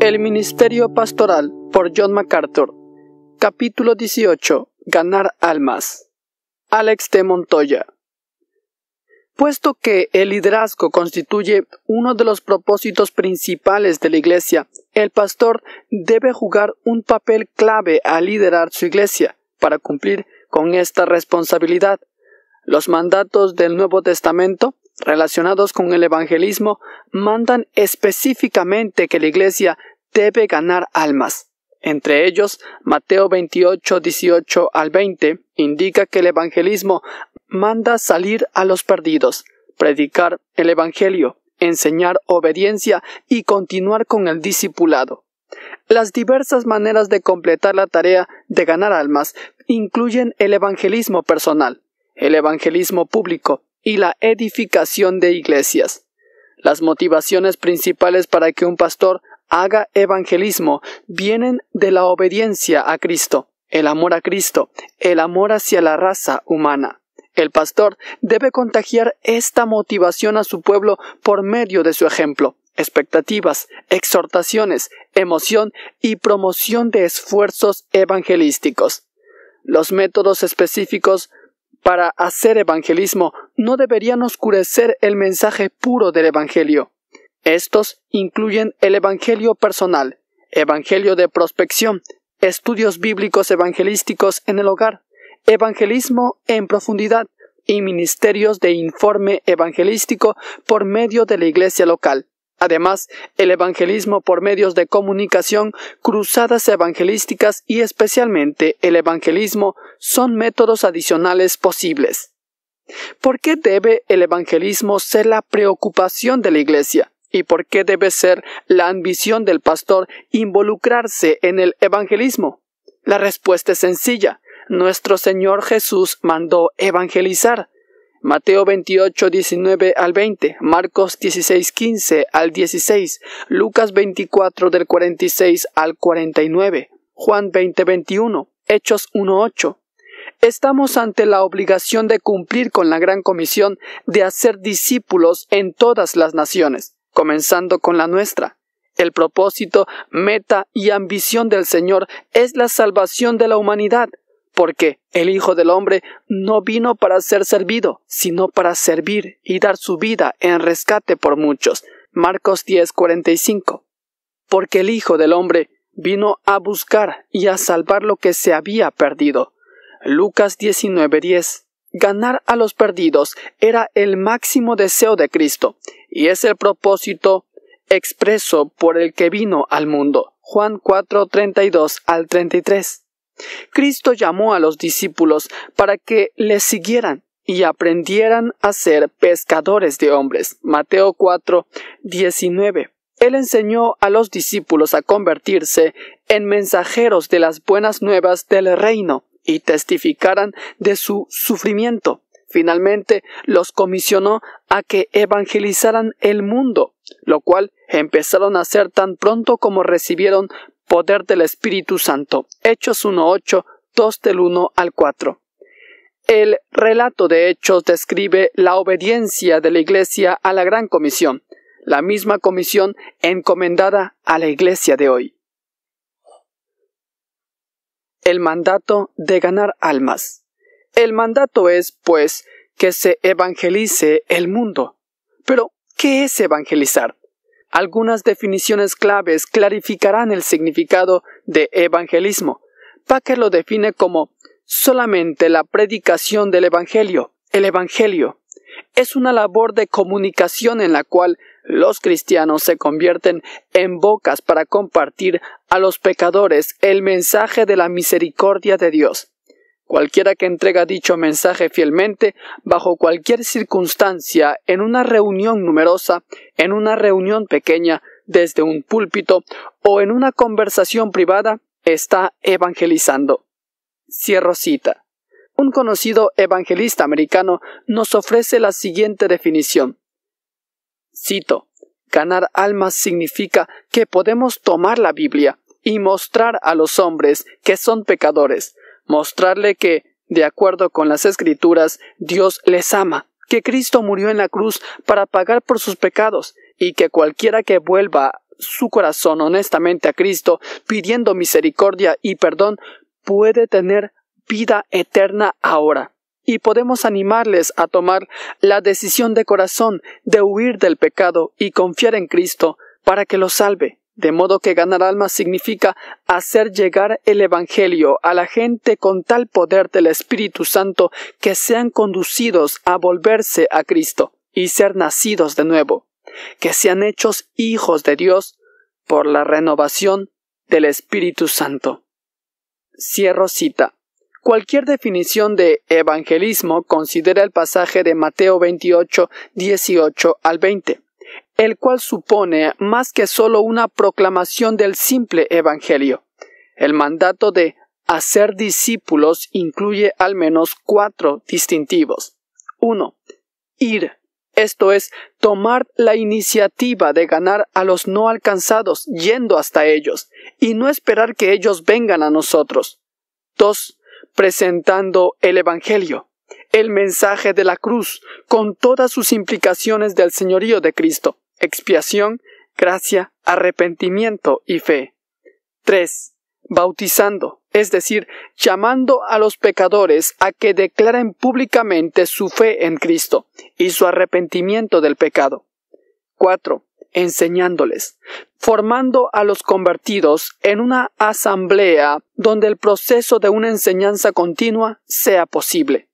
El Ministerio Pastoral por John MacArthur. Capítulo 18. Ganar almas. Alex de Montoya. Puesto que el liderazgo constituye uno de los propósitos principales de la Iglesia, el pastor debe jugar un papel clave al liderar su Iglesia para cumplir con esta responsabilidad. Los mandatos del Nuevo Testamento relacionados con el evangelismo mandan específicamente que la Iglesia debe ganar almas. Entre ellos, Mateo 28, 18 al 20 indica que el evangelismo manda salir a los perdidos, predicar el evangelio, enseñar obediencia y continuar con el discipulado. Las diversas maneras de completar la tarea de ganar almas incluyen el evangelismo personal, el evangelismo público y la edificación de iglesias. Las motivaciones principales para que un pastor haga evangelismo vienen de la obediencia a Cristo, el amor a Cristo, el amor hacia la raza humana. El pastor debe contagiar esta motivación a su pueblo por medio de su ejemplo, expectativas, exhortaciones, emoción y promoción de esfuerzos evangelísticos. Los métodos específicos para hacer evangelismo no deberían oscurecer el mensaje puro del Evangelio. Estos incluyen el Evangelio personal, Evangelio de prospección, estudios bíblicos evangelísticos en el hogar, evangelismo en profundidad y ministerios de informe evangelístico por medio de la iglesia local. Además, el evangelismo por medios de comunicación, cruzadas evangelísticas y especialmente el evangelismo son métodos adicionales posibles. ¿Por qué debe el evangelismo ser la preocupación de la Iglesia? ¿Y por qué debe ser la ambición del pastor involucrarse en el evangelismo? La respuesta es sencilla. Nuestro Señor Jesús mandó evangelizar. Mateo 28, 19 al 20, Marcos 16, 15 al 16, Lucas 24 del 46 al 49, Juan 20, 21, Hechos 1, 8. Estamos ante la obligación de cumplir con la gran comisión de hacer discípulos en todas las naciones comenzando con la nuestra. El propósito, meta y ambición del Señor es la salvación de la humanidad, porque el Hijo del Hombre no vino para ser servido, sino para servir y dar su vida en rescate por muchos. Marcos 10:45. Porque el Hijo del Hombre vino a buscar y a salvar lo que se había perdido. Lucas 19:10. Ganar a los perdidos era el máximo deseo de Cristo y es el propósito expreso por el que vino al mundo. Juan 4, 32 al 33. Cristo llamó a los discípulos para que le siguieran y aprendieran a ser pescadores de hombres. Mateo 4, 19. Él enseñó a los discípulos a convertirse en mensajeros de las buenas nuevas del reino y testificaran de su sufrimiento. Finalmente los comisionó a que evangelizaran el mundo, lo cual empezaron a hacer tan pronto como recibieron poder del Espíritu Santo. Hechos 1.8, 2 del 1 al 4. El relato de Hechos describe la obediencia de la Iglesia a la Gran Comisión, la misma comisión encomendada a la Iglesia de hoy. El mandato de ganar almas. El mandato es, pues, que se evangelice el mundo. Pero, ¿qué es evangelizar? Algunas definiciones claves clarificarán el significado de evangelismo. Paque lo define como solamente la predicación del Evangelio. El Evangelio es una labor de comunicación en la cual los cristianos se convierten en bocas para compartir a los pecadores el mensaje de la misericordia de Dios. Cualquiera que entrega dicho mensaje fielmente, bajo cualquier circunstancia, en una reunión numerosa, en una reunión pequeña, desde un púlpito o en una conversación privada, está evangelizando. Cierro cita. Un conocido evangelista americano nos ofrece la siguiente definición. Cito, ganar almas significa que podemos tomar la Biblia y mostrar a los hombres que son pecadores, mostrarle que, de acuerdo con las escrituras, Dios les ama, que Cristo murió en la cruz para pagar por sus pecados, y que cualquiera que vuelva su corazón honestamente a Cristo, pidiendo misericordia y perdón, puede tener vida eterna ahora. Y podemos animarles a tomar la decisión de corazón de huir del pecado y confiar en Cristo para que los salve. De modo que ganar almas significa hacer llegar el Evangelio a la gente con tal poder del Espíritu Santo que sean conducidos a volverse a Cristo y ser nacidos de nuevo, que sean hechos hijos de Dios por la renovación del Espíritu Santo. Cierro cita. Cualquier definición de evangelismo considera el pasaje de Mateo 28, 18 al 20 el cual supone más que solo una proclamación del simple Evangelio. El mandato de hacer discípulos incluye al menos cuatro distintivos. 1. Ir, esto es, tomar la iniciativa de ganar a los no alcanzados yendo hasta ellos, y no esperar que ellos vengan a nosotros. 2. Presentando el Evangelio, el mensaje de la cruz, con todas sus implicaciones del señorío de Cristo expiación, gracia, arrepentimiento y fe. 3. Bautizando, es decir, llamando a los pecadores a que declaren públicamente su fe en Cristo y su arrepentimiento del pecado. 4. Enseñándoles, formando a los convertidos en una asamblea donde el proceso de una enseñanza continua sea posible.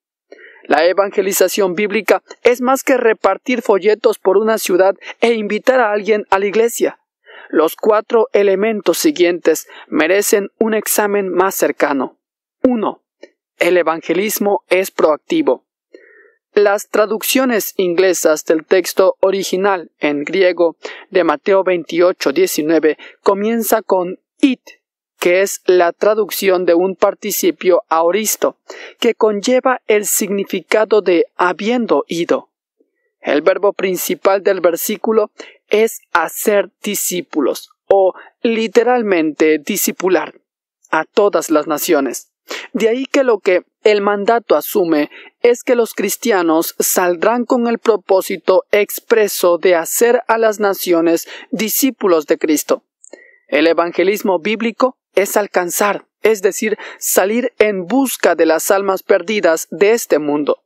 La evangelización bíblica es más que repartir folletos por una ciudad e invitar a alguien a la iglesia. Los cuatro elementos siguientes merecen un examen más cercano. 1. El evangelismo es proactivo. Las traducciones inglesas del texto original en griego de Mateo 28, 19 comienza con it, que es la traducción de un participio aoristo, que conlleva el significado de habiendo ido. El verbo principal del versículo es hacer discípulos, o literalmente discipular, a todas las naciones. De ahí que lo que el mandato asume es que los cristianos saldrán con el propósito expreso de hacer a las naciones discípulos de Cristo. El evangelismo bíblico es alcanzar, es decir, salir en busca de las almas perdidas de este mundo.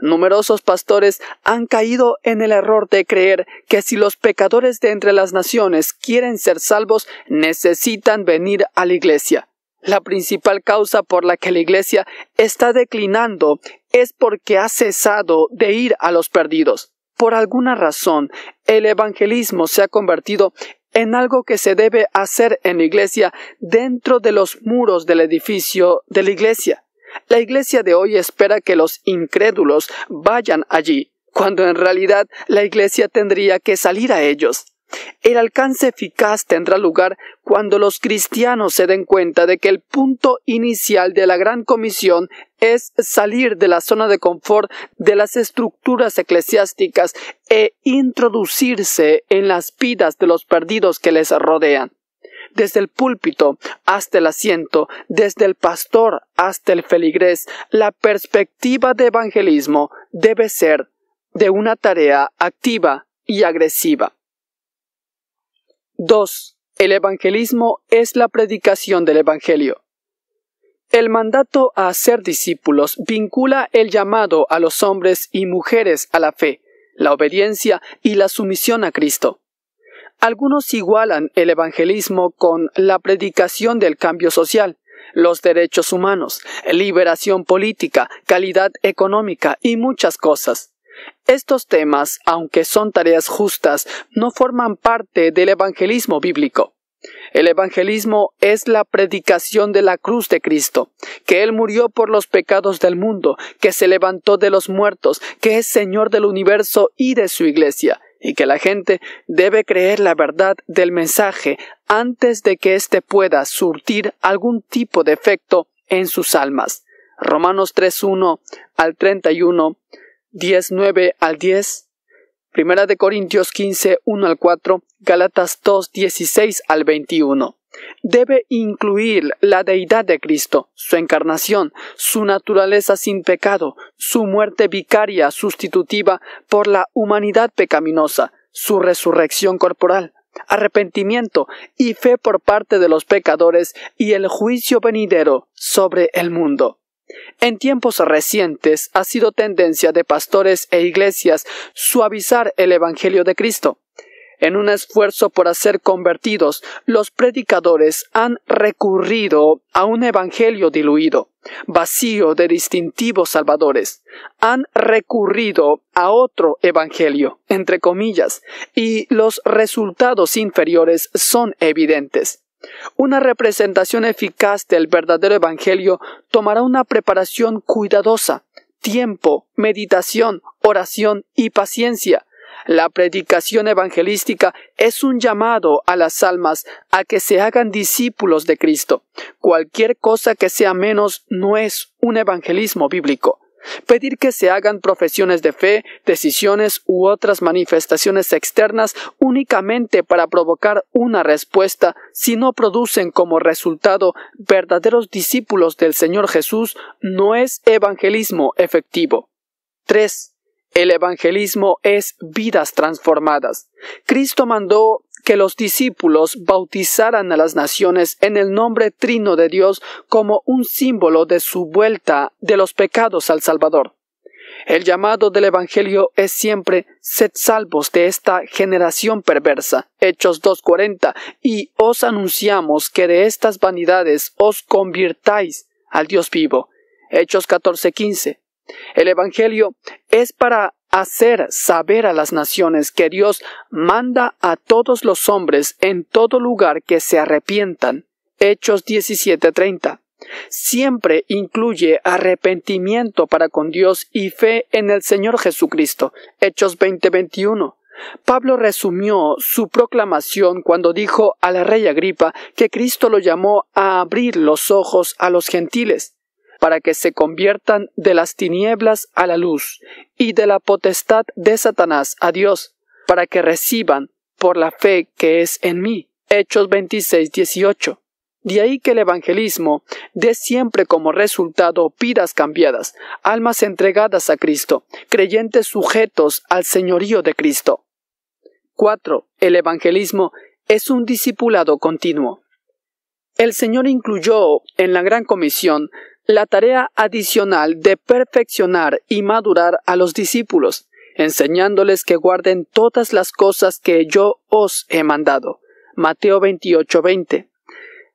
Numerosos pastores han caído en el error de creer que si los pecadores de entre las naciones quieren ser salvos, necesitan venir a la Iglesia. La principal causa por la que la Iglesia está declinando es porque ha cesado de ir a los perdidos. Por alguna razón, el evangelismo se ha convertido en algo que se debe hacer en la iglesia dentro de los muros del edificio de la iglesia. La iglesia de hoy espera que los incrédulos vayan allí, cuando en realidad la iglesia tendría que salir a ellos. El alcance eficaz tendrá lugar cuando los cristianos se den cuenta de que el punto inicial de la gran comisión es salir de la zona de confort de las estructuras eclesiásticas e introducirse en las vidas de los perdidos que les rodean. Desde el púlpito hasta el asiento, desde el pastor hasta el feligrés, la perspectiva de evangelismo debe ser de una tarea activa y agresiva. 2. El evangelismo es la predicación del Evangelio. El mandato a ser discípulos vincula el llamado a los hombres y mujeres a la fe, la obediencia y la sumisión a Cristo. Algunos igualan el evangelismo con la predicación del cambio social, los derechos humanos, liberación política, calidad económica y muchas cosas. Estos temas, aunque son tareas justas, no forman parte del evangelismo bíblico. El evangelismo es la predicación de la cruz de Cristo, que Él murió por los pecados del mundo, que se levantó de los muertos, que es Señor del universo y de su iglesia, y que la gente debe creer la verdad del mensaje antes de que éste pueda surtir algún tipo de efecto en sus almas. Romanos 3.1 al 31 19 al 10, Primera de Corintios 15, 1 al 4, Galatas 2, 16 al 21. Debe incluir la deidad de Cristo, su encarnación, su naturaleza sin pecado, su muerte vicaria sustitutiva por la humanidad pecaminosa, su resurrección corporal, arrepentimiento y fe por parte de los pecadores y el juicio venidero sobre el mundo. En tiempos recientes ha sido tendencia de pastores e iglesias suavizar el Evangelio de Cristo. En un esfuerzo por hacer convertidos, los predicadores han recurrido a un Evangelio diluido, vacío de distintivos salvadores. Han recurrido a otro Evangelio, entre comillas, y los resultados inferiores son evidentes. Una representación eficaz del verdadero Evangelio tomará una preparación cuidadosa, tiempo, meditación, oración y paciencia. La predicación evangelística es un llamado a las almas a que se hagan discípulos de Cristo. Cualquier cosa que sea menos no es un evangelismo bíblico pedir que se hagan profesiones de fe, decisiones u otras manifestaciones externas únicamente para provocar una respuesta si no producen como resultado verdaderos discípulos del Señor Jesús no es evangelismo efectivo. 3. El evangelismo es vidas transformadas. Cristo mandó que los discípulos bautizaran a las naciones en el nombre trino de Dios como un símbolo de su vuelta de los pecados al Salvador. El llamado del Evangelio es siempre sed salvos de esta generación perversa. Hechos 2.40 y os anunciamos que de estas vanidades os convirtáis al Dios vivo. Hechos 14.15 el Evangelio es para hacer saber a las naciones que Dios manda a todos los hombres en todo lugar que se arrepientan. Hechos 17:30. Siempre incluye arrepentimiento para con Dios y fe en el Señor Jesucristo. Hechos 20:21. Pablo resumió su proclamación cuando dijo a la rey Agripa que Cristo lo llamó a abrir los ojos a los gentiles para que se conviertan de las tinieblas a la luz y de la potestad de Satanás a Dios, para que reciban por la fe que es en mí. Hechos 26, 18. De ahí que el evangelismo dé siempre como resultado vidas cambiadas, almas entregadas a Cristo, creyentes sujetos al señorío de Cristo. 4. El evangelismo es un discipulado continuo. El Señor incluyó en la gran comisión la tarea adicional de perfeccionar y madurar a los discípulos, enseñándoles que guarden todas las cosas que yo os he mandado. Mateo 28:20.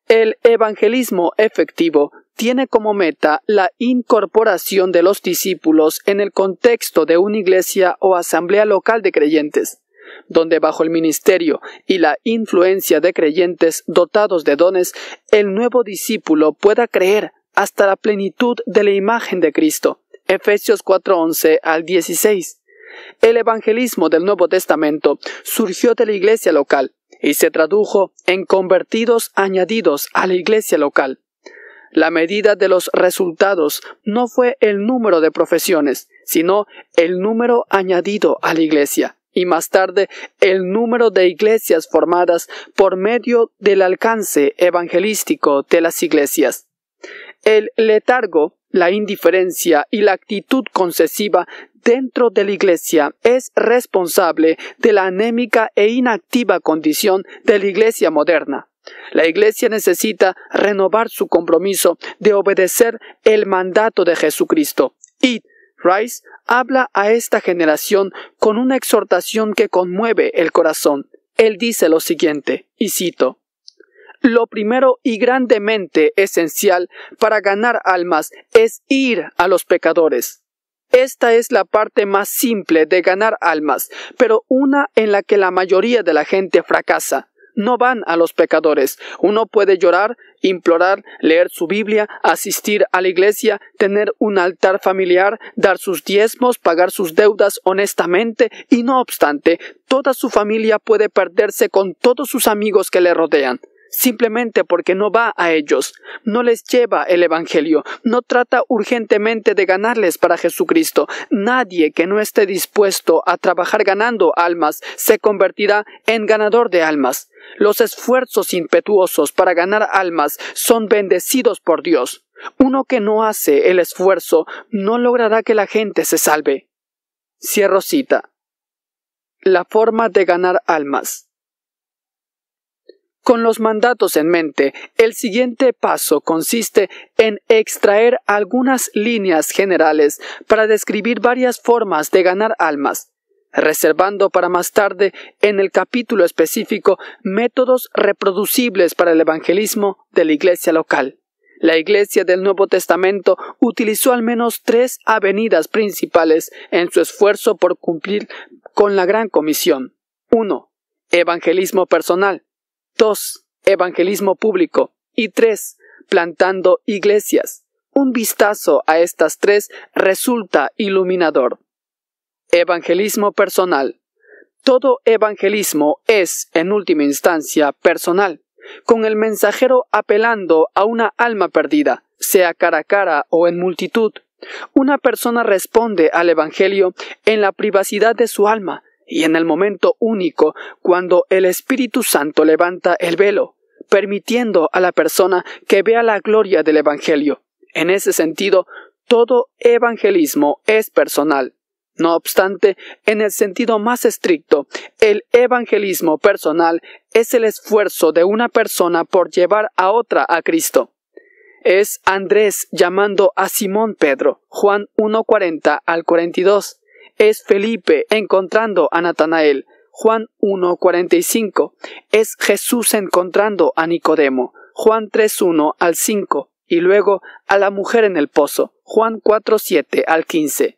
El evangelismo efectivo tiene como meta la incorporación de los discípulos en el contexto de una iglesia o asamblea local de creyentes, donde bajo el ministerio y la influencia de creyentes dotados de dones, el nuevo discípulo pueda creer, hasta la plenitud de la imagen de Cristo. Efesios 4:11 al 16. El evangelismo del Nuevo Testamento surgió de la iglesia local y se tradujo en convertidos añadidos a la iglesia local. La medida de los resultados no fue el número de profesiones, sino el número añadido a la iglesia, y más tarde el número de iglesias formadas por medio del alcance evangelístico de las iglesias. El letargo, la indiferencia y la actitud concesiva dentro de la Iglesia es responsable de la anémica e inactiva condición de la Iglesia moderna. La Iglesia necesita renovar su compromiso de obedecer el mandato de Jesucristo. Y Rice habla a esta generación con una exhortación que conmueve el corazón. Él dice lo siguiente, y cito, lo primero y grandemente esencial para ganar almas es ir a los pecadores. Esta es la parte más simple de ganar almas, pero una en la que la mayoría de la gente fracasa. No van a los pecadores. Uno puede llorar, implorar, leer su Biblia, asistir a la iglesia, tener un altar familiar, dar sus diezmos, pagar sus deudas honestamente, y no obstante, toda su familia puede perderse con todos sus amigos que le rodean simplemente porque no va a ellos, no les lleva el Evangelio, no trata urgentemente de ganarles para Jesucristo. Nadie que no esté dispuesto a trabajar ganando almas se convertirá en ganador de almas. Los esfuerzos impetuosos para ganar almas son bendecidos por Dios. Uno que no hace el esfuerzo no logrará que la gente se salve. Cierro cita. La forma de ganar almas. Con los mandatos en mente, el siguiente paso consiste en extraer algunas líneas generales para describir varias formas de ganar almas, reservando para más tarde en el capítulo específico métodos reproducibles para el evangelismo de la iglesia local. La Iglesia del Nuevo Testamento utilizó al menos tres avenidas principales en su esfuerzo por cumplir con la Gran Comisión. 1. Evangelismo personal. 2. Evangelismo público. Y 3. Plantando iglesias. Un vistazo a estas tres resulta iluminador. Evangelismo personal. Todo evangelismo es, en última instancia, personal, con el mensajero apelando a una alma perdida, sea cara a cara o en multitud. Una persona responde al Evangelio en la privacidad de su alma, y en el momento único cuando el Espíritu Santo levanta el velo, permitiendo a la persona que vea la gloria del Evangelio. En ese sentido, todo evangelismo es personal. No obstante, en el sentido más estricto, el evangelismo personal es el esfuerzo de una persona por llevar a otra a Cristo. Es Andrés llamando a Simón Pedro, Juan 1.40 al 42, es Felipe encontrando a Natanael. Juan 1.45 es Jesús encontrando a Nicodemo. Juan 3.1 al 5 y luego a la mujer en el pozo. Juan 4.7 al 15.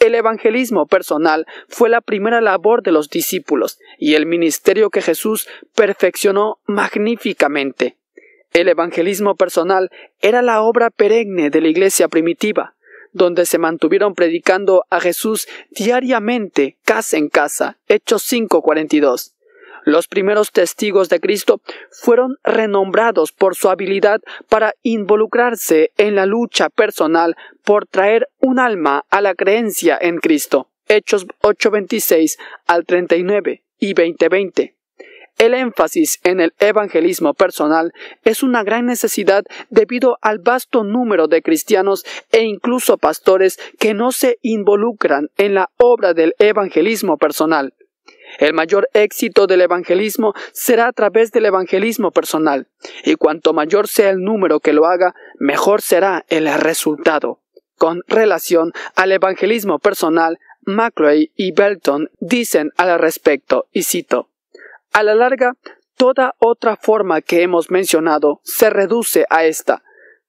El evangelismo personal fue la primera labor de los discípulos y el ministerio que Jesús perfeccionó magníficamente. El evangelismo personal era la obra perenne de la iglesia primitiva donde se mantuvieron predicando a Jesús diariamente, casa en casa. Hechos 5:42. Los primeros testigos de Cristo fueron renombrados por su habilidad para involucrarse en la lucha personal por traer un alma a la creencia en Cristo. Hechos 8:26 al 39 y 20:20. El énfasis en el evangelismo personal es una gran necesidad debido al vasto número de cristianos e incluso pastores que no se involucran en la obra del evangelismo personal. El mayor éxito del evangelismo será a través del evangelismo personal, y cuanto mayor sea el número que lo haga, mejor será el resultado. Con relación al evangelismo personal, McRae y Belton dicen al respecto, y cito, a la larga, toda otra forma que hemos mencionado se reduce a esta,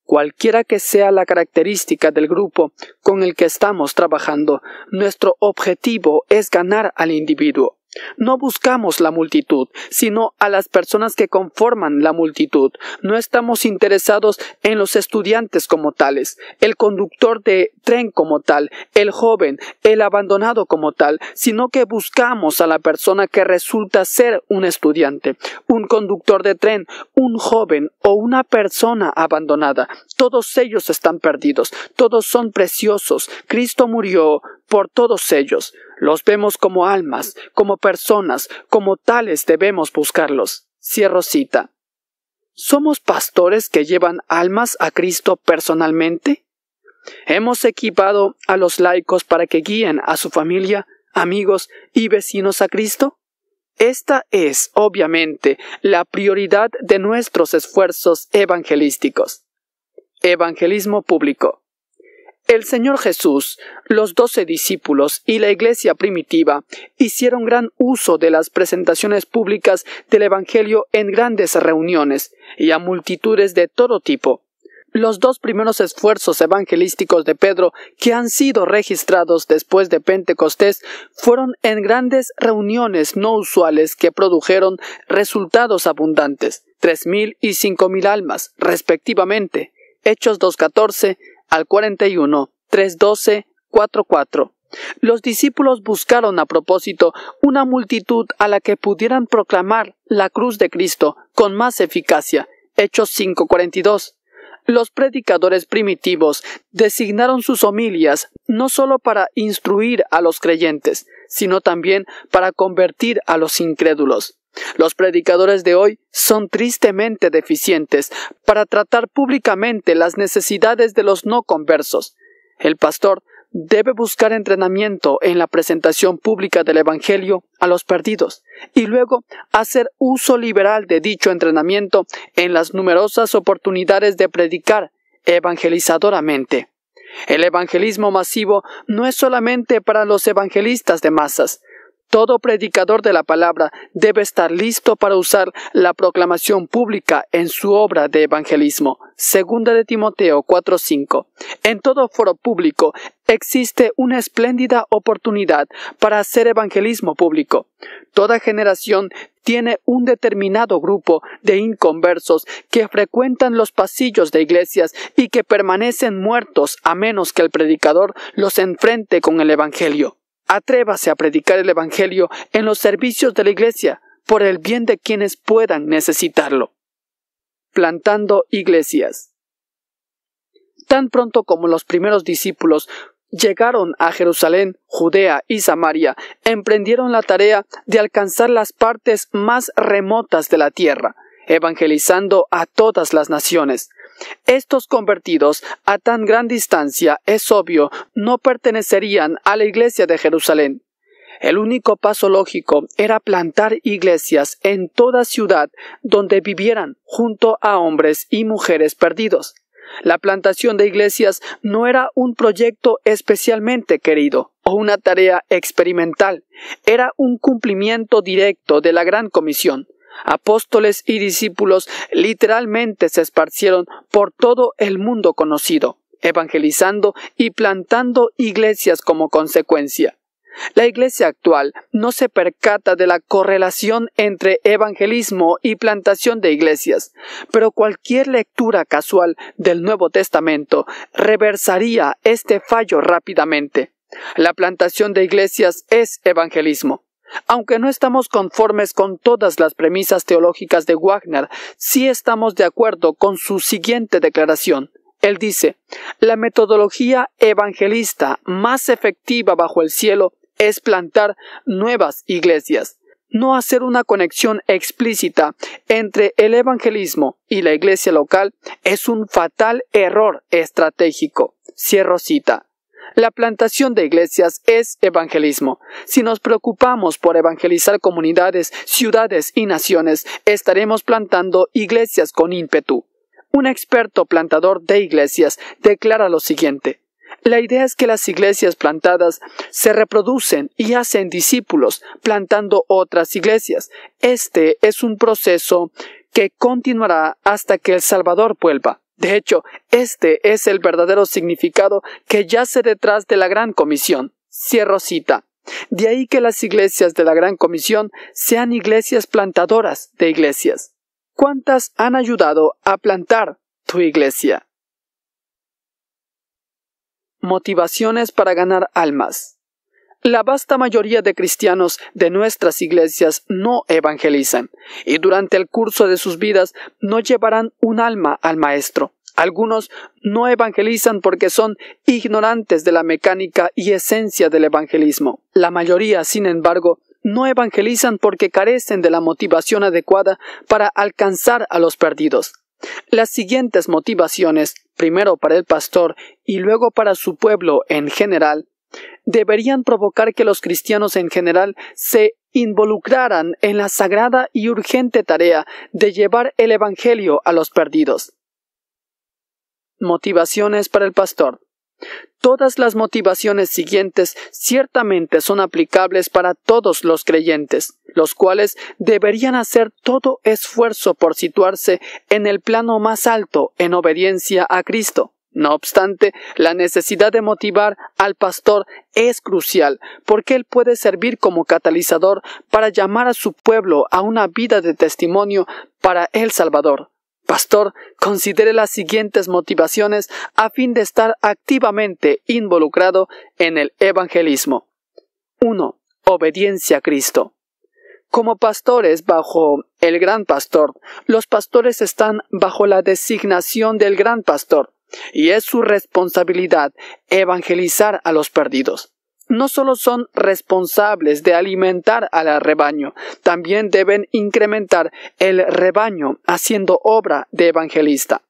cualquiera que sea la característica del grupo con el que estamos trabajando, nuestro objetivo es ganar al individuo. No buscamos la multitud, sino a las personas que conforman la multitud. No estamos interesados en los estudiantes como tales, el conductor de tren como tal, el joven, el abandonado como tal, sino que buscamos a la persona que resulta ser un estudiante, un conductor de tren, un joven o una persona abandonada. Todos ellos están perdidos, todos son preciosos. Cristo murió por todos ellos. Los vemos como almas, como personas, como tales debemos buscarlos. Cierro cita. ¿Somos pastores que llevan almas a Cristo personalmente? Hemos equipado a los laicos para que guíen a su familia, amigos y vecinos a Cristo? Esta es, obviamente, la prioridad de nuestros esfuerzos evangelísticos. Evangelismo público. El Señor Jesús, los doce discípulos y la iglesia primitiva hicieron gran uso de las presentaciones públicas del Evangelio en grandes reuniones y a multitudes de todo tipo. Los dos primeros esfuerzos evangelísticos de Pedro que han sido registrados después de Pentecostés fueron en grandes reuniones no usuales que produjeron resultados abundantes, tres mil y cinco mil almas, respectivamente. Hechos 2.14, al 41, 312, Los discípulos buscaron a propósito una multitud a la que pudieran proclamar la cruz de Cristo con más eficacia. Hechos 5:42. Los predicadores primitivos designaron sus homilias no sólo para instruir a los creyentes, sino también para convertir a los incrédulos. Los predicadores de hoy son tristemente deficientes para tratar públicamente las necesidades de los no conversos. El pastor debe buscar entrenamiento en la presentación pública del Evangelio a los perdidos y luego hacer uso liberal de dicho entrenamiento en las numerosas oportunidades de predicar evangelizadoramente. El evangelismo masivo no es solamente para los evangelistas de masas, todo predicador de la palabra debe estar listo para usar la proclamación pública en su obra de evangelismo. Segunda de Timoteo 4:5. En todo foro público existe una espléndida oportunidad para hacer evangelismo público. Toda generación tiene un determinado grupo de inconversos que frecuentan los pasillos de iglesias y que permanecen muertos a menos que el predicador los enfrente con el Evangelio. Atrévase a predicar el Evangelio en los servicios de la Iglesia por el bien de quienes puedan necesitarlo. Plantando iglesias. Tan pronto como los primeros discípulos llegaron a Jerusalén, Judea y Samaria, emprendieron la tarea de alcanzar las partes más remotas de la tierra, evangelizando a todas las naciones. Estos convertidos a tan gran distancia, es obvio, no pertenecerían a la Iglesia de Jerusalén. El único paso lógico era plantar iglesias en toda ciudad donde vivieran junto a hombres y mujeres perdidos. La plantación de iglesias no era un proyecto especialmente querido o una tarea experimental, era un cumplimiento directo de la Gran Comisión. Apóstoles y discípulos literalmente se esparcieron por todo el mundo conocido, evangelizando y plantando iglesias como consecuencia. La Iglesia actual no se percata de la correlación entre evangelismo y plantación de iglesias, pero cualquier lectura casual del Nuevo Testamento reversaría este fallo rápidamente. La plantación de iglesias es evangelismo. Aunque no estamos conformes con todas las premisas teológicas de Wagner, sí estamos de acuerdo con su siguiente declaración. Él dice, la metodología evangelista más efectiva bajo el cielo es plantar nuevas iglesias. No hacer una conexión explícita entre el evangelismo y la iglesia local es un fatal error estratégico. Cierro cita. La plantación de iglesias es evangelismo. Si nos preocupamos por evangelizar comunidades, ciudades y naciones, estaremos plantando iglesias con ímpetu. Un experto plantador de iglesias declara lo siguiente. La idea es que las iglesias plantadas se reproducen y hacen discípulos, plantando otras iglesias. Este es un proceso que continuará hasta que el Salvador vuelva. De hecho, este es el verdadero significado que yace detrás de la Gran Comisión. Cierro cita. De ahí que las iglesias de la Gran Comisión sean iglesias plantadoras de iglesias. ¿Cuántas han ayudado a plantar tu iglesia? Motivaciones para ganar almas. La vasta mayoría de cristianos de nuestras iglesias no evangelizan y durante el curso de sus vidas no llevarán un alma al Maestro. Algunos no evangelizan porque son ignorantes de la mecánica y esencia del evangelismo. La mayoría, sin embargo, no evangelizan porque carecen de la motivación adecuada para alcanzar a los perdidos. Las siguientes motivaciones, primero para el pastor y luego para su pueblo en general, deberían provocar que los cristianos en general se involucraran en la sagrada y urgente tarea de llevar el Evangelio a los perdidos. Motivaciones para el pastor. Todas las motivaciones siguientes ciertamente son aplicables para todos los creyentes, los cuales deberían hacer todo esfuerzo por situarse en el plano más alto en obediencia a Cristo. No obstante, la necesidad de motivar al pastor es crucial, porque él puede servir como catalizador para llamar a su pueblo a una vida de testimonio para el Salvador. Pastor, considere las siguientes motivaciones a fin de estar activamente involucrado en el evangelismo. 1. Obediencia a Cristo. Como pastores bajo el gran pastor, los pastores están bajo la designación del gran pastor y es su responsabilidad evangelizar a los perdidos. No solo son responsables de alimentar al rebaño, también deben incrementar el rebaño haciendo obra de evangelista.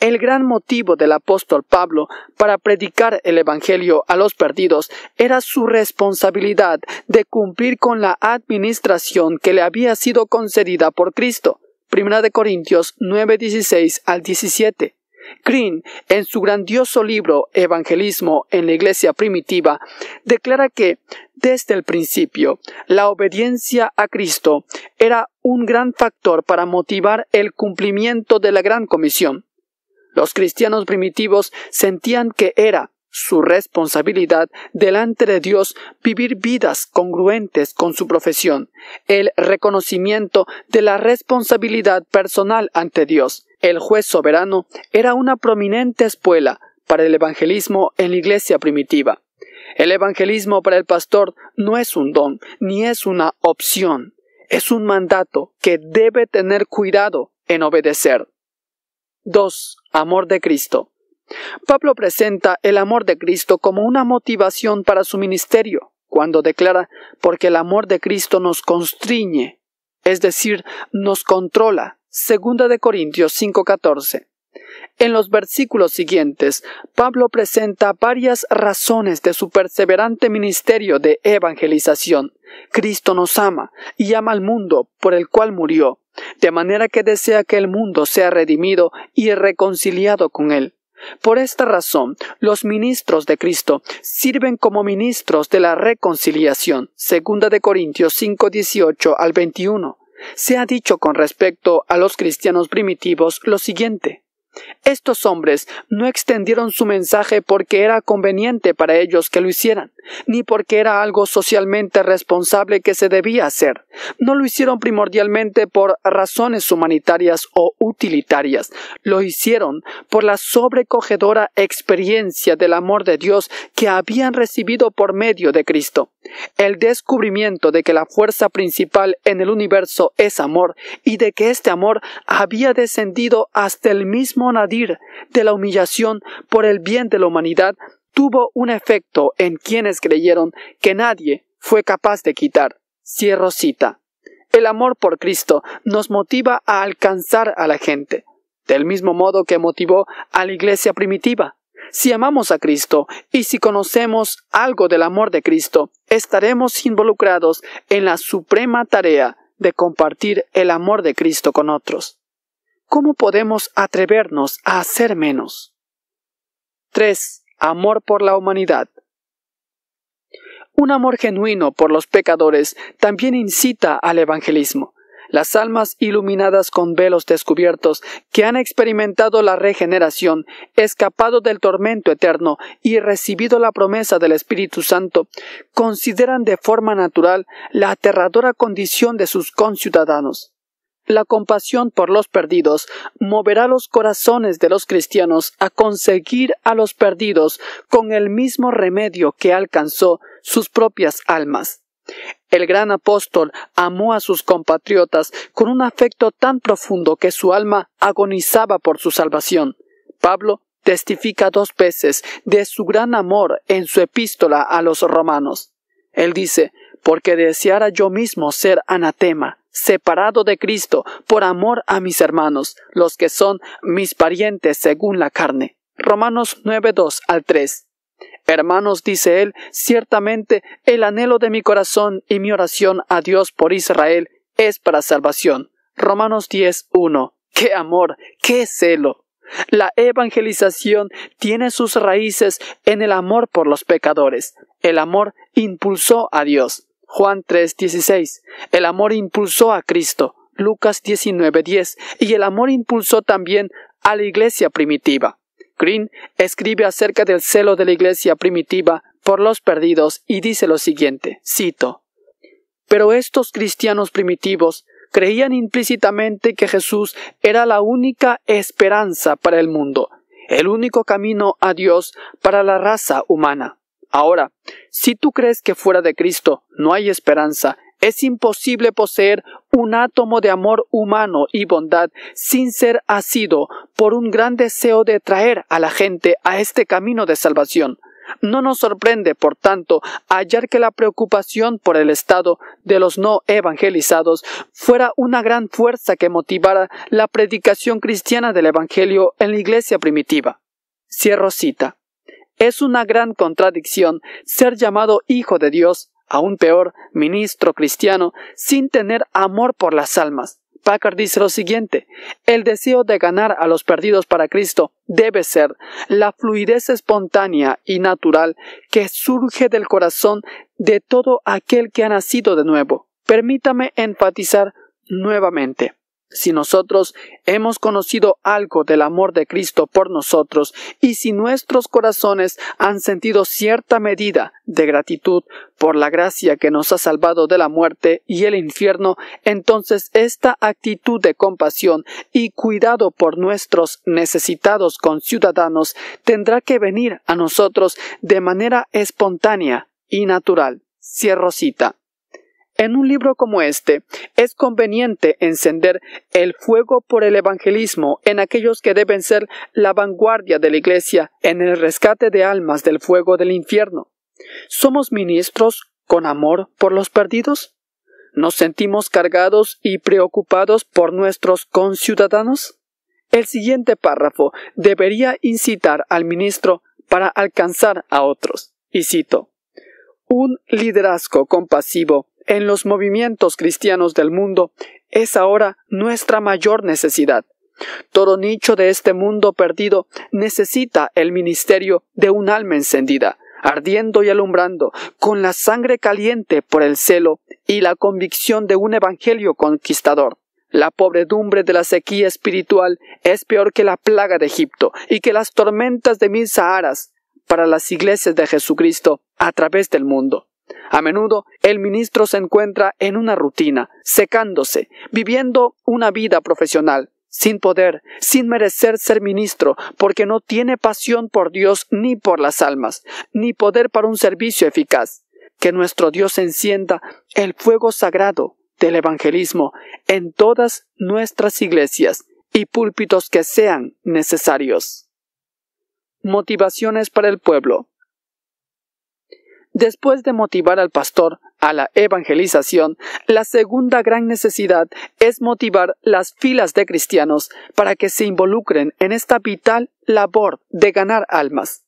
El gran motivo del apóstol Pablo para predicar el Evangelio a los perdidos era su responsabilidad de cumplir con la administración que le había sido concedida por Cristo. Primera de Corintios 916 al 17. Green, en su grandioso libro Evangelismo en la Iglesia Primitiva, declara que, desde el principio, la obediencia a Cristo era un gran factor para motivar el cumplimiento de la Gran Comisión. Los cristianos primitivos sentían que era su responsabilidad delante de Dios vivir vidas congruentes con su profesión, el reconocimiento de la responsabilidad personal ante Dios, el juez soberano era una prominente espuela para el evangelismo en la iglesia primitiva. El evangelismo para el pastor no es un don, ni es una opción, es un mandato que debe tener cuidado en obedecer. 2. Amor de Cristo. Pablo presenta el amor de Cristo como una motivación para su ministerio, cuando declara, porque el amor de Cristo nos constriñe, es decir, nos controla, Segunda de Corintios 5:14. En los versículos siguientes, Pablo presenta varias razones de su perseverante ministerio de evangelización. Cristo nos ama y ama al mundo por el cual murió, de manera que desea que el mundo sea redimido y reconciliado con él. Por esta razón, los ministros de Cristo sirven como ministros de la reconciliación. Segunda de Corintios 5:18 al 21 se ha dicho con respecto a los cristianos primitivos lo siguiente. Estos hombres no extendieron su mensaje porque era conveniente para ellos que lo hicieran ni porque era algo socialmente responsable que se debía hacer. No lo hicieron primordialmente por razones humanitarias o utilitarias, lo hicieron por la sobrecogedora experiencia del amor de Dios que habían recibido por medio de Cristo. El descubrimiento de que la fuerza principal en el universo es amor y de que este amor había descendido hasta el mismo nadir de la humillación por el bien de la humanidad tuvo un efecto en quienes creyeron que nadie fue capaz de quitar. Cierro cita. El amor por Cristo nos motiva a alcanzar a la gente, del mismo modo que motivó a la iglesia primitiva. Si amamos a Cristo y si conocemos algo del amor de Cristo, estaremos involucrados en la suprema tarea de compartir el amor de Cristo con otros. ¿Cómo podemos atrevernos a hacer menos? 3 amor por la humanidad. Un amor genuino por los pecadores también incita al evangelismo. Las almas iluminadas con velos descubiertos que han experimentado la regeneración, escapado del tormento eterno y recibido la promesa del Espíritu Santo, consideran de forma natural la aterradora condición de sus conciudadanos. La compasión por los perdidos moverá los corazones de los cristianos a conseguir a los perdidos con el mismo remedio que alcanzó sus propias almas. El gran apóstol amó a sus compatriotas con un afecto tan profundo que su alma agonizaba por su salvación. Pablo testifica dos veces de su gran amor en su epístola a los romanos. Él dice, porque deseara yo mismo ser anatema, separado de Cristo por amor a mis hermanos, los que son mis parientes según la carne. Romanos 9:2 al 3. Hermanos, dice él, ciertamente el anhelo de mi corazón y mi oración a Dios por Israel es para salvación. Romanos 10:1. ¡Qué amor! ¡Qué celo! La evangelización tiene sus raíces en el amor por los pecadores. El amor impulsó a Dios. Juan 3:16. El amor impulsó a Cristo. Lucas 19:10. Y el amor impulsó también a la iglesia primitiva. Green escribe acerca del celo de la iglesia primitiva por los perdidos y dice lo siguiente, cito, Pero estos cristianos primitivos creían implícitamente que Jesús era la única esperanza para el mundo, el único camino a Dios para la raza humana. Ahora, si tú crees que fuera de Cristo no hay esperanza, es imposible poseer un átomo de amor humano y bondad sin ser asido por un gran deseo de traer a la gente a este camino de salvación. No nos sorprende, por tanto, hallar que la preocupación por el estado de los no evangelizados fuera una gran fuerza que motivara la predicación cristiana del Evangelio en la iglesia primitiva. Cierro cita. Es una gran contradicción ser llamado hijo de Dios, aún peor, ministro cristiano, sin tener amor por las almas. Packard dice lo siguiente, el deseo de ganar a los perdidos para Cristo debe ser la fluidez espontánea y natural que surge del corazón de todo aquel que ha nacido de nuevo. Permítame enfatizar nuevamente si nosotros hemos conocido algo del amor de Cristo por nosotros y si nuestros corazones han sentido cierta medida de gratitud por la gracia que nos ha salvado de la muerte y el infierno, entonces esta actitud de compasión y cuidado por nuestros necesitados conciudadanos tendrá que venir a nosotros de manera espontánea y natural. Cierro cita. En un libro como este, es conveniente encender el fuego por el evangelismo en aquellos que deben ser la vanguardia de la Iglesia en el rescate de almas del fuego del infierno. ¿Somos ministros con amor por los perdidos? ¿Nos sentimos cargados y preocupados por nuestros conciudadanos? El siguiente párrafo debería incitar al ministro para alcanzar a otros. Y cito, un liderazgo compasivo en los movimientos cristianos del mundo es ahora nuestra mayor necesidad. Todo nicho de este mundo perdido necesita el ministerio de un alma encendida, ardiendo y alumbrando, con la sangre caliente por el celo y la convicción de un evangelio conquistador. La pobredumbre de la sequía espiritual es peor que la plaga de Egipto y que las tormentas de mil Saharas para las iglesias de Jesucristo a través del mundo. A menudo el ministro se encuentra en una rutina, secándose, viviendo una vida profesional, sin poder, sin merecer ser ministro, porque no tiene pasión por Dios ni por las almas, ni poder para un servicio eficaz. Que nuestro Dios encienda el fuego sagrado del evangelismo en todas nuestras iglesias y púlpitos que sean necesarios. Motivaciones para el pueblo. Después de motivar al pastor a la evangelización, la segunda gran necesidad es motivar las filas de cristianos para que se involucren en esta vital labor de ganar almas.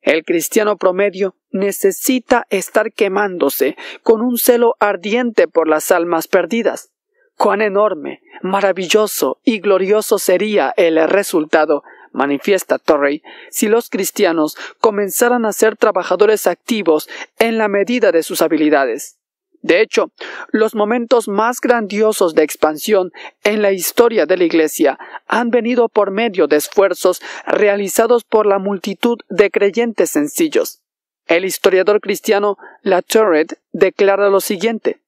El cristiano promedio necesita estar quemándose con un celo ardiente por las almas perdidas. Cuán enorme, maravilloso y glorioso sería el resultado manifiesta Torrey, si los cristianos comenzaran a ser trabajadores activos en la medida de sus habilidades. De hecho, los momentos más grandiosos de expansión en la historia de la Iglesia han venido por medio de esfuerzos realizados por la multitud de creyentes sencillos. El historiador cristiano La declara lo siguiente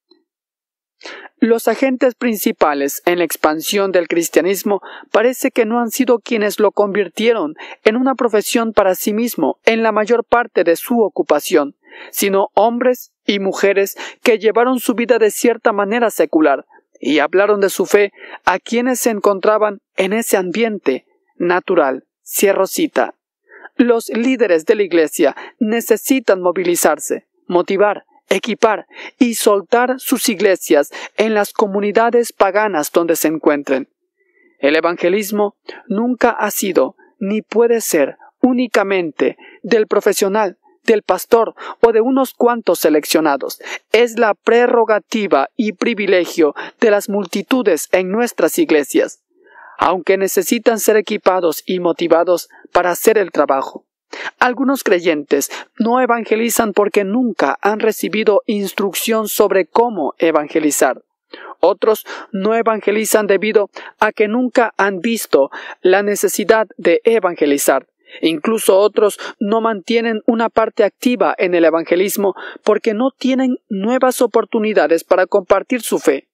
los agentes principales en la expansión del cristianismo parece que no han sido quienes lo convirtieron en una profesión para sí mismo en la mayor parte de su ocupación, sino hombres y mujeres que llevaron su vida de cierta manera secular, y hablaron de su fe a quienes se encontraban en ese ambiente natural. cierrocita. Los líderes de la Iglesia necesitan movilizarse, motivar equipar y soltar sus iglesias en las comunidades paganas donde se encuentren. El evangelismo nunca ha sido ni puede ser únicamente del profesional, del pastor o de unos cuantos seleccionados. Es la prerrogativa y privilegio de las multitudes en nuestras iglesias, aunque necesitan ser equipados y motivados para hacer el trabajo. Algunos creyentes no evangelizan porque nunca han recibido instrucción sobre cómo evangelizar. Otros no evangelizan debido a que nunca han visto la necesidad de evangelizar. Incluso otros no mantienen una parte activa en el evangelismo porque no tienen nuevas oportunidades para compartir su fe.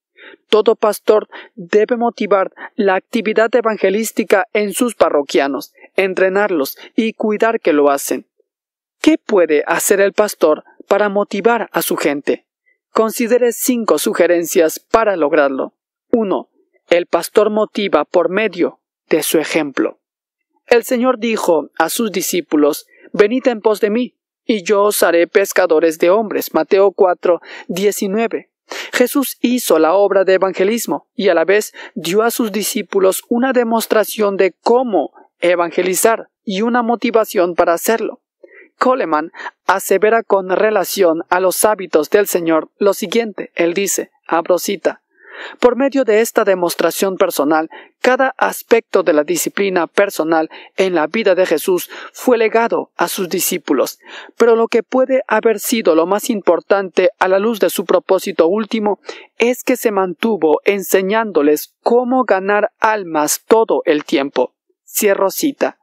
Todo pastor debe motivar la actividad evangelística en sus parroquianos entrenarlos y cuidar que lo hacen. ¿Qué puede hacer el pastor para motivar a su gente? Considere cinco sugerencias para lograrlo. 1. El pastor motiva por medio de su ejemplo. El Señor dijo a sus discípulos, Venid en pos de mí, y yo os haré pescadores de hombres. Mateo 4, 19. Jesús hizo la obra de evangelismo y a la vez dio a sus discípulos una demostración de cómo evangelizar y una motivación para hacerlo. Coleman asevera con relación a los hábitos del Señor lo siguiente, él dice, abro cita, por medio de esta demostración personal, cada aspecto de la disciplina personal en la vida de Jesús fue legado a sus discípulos, pero lo que puede haber sido lo más importante a la luz de su propósito último es que se mantuvo enseñándoles cómo ganar almas todo el tiempo. Cierro cita.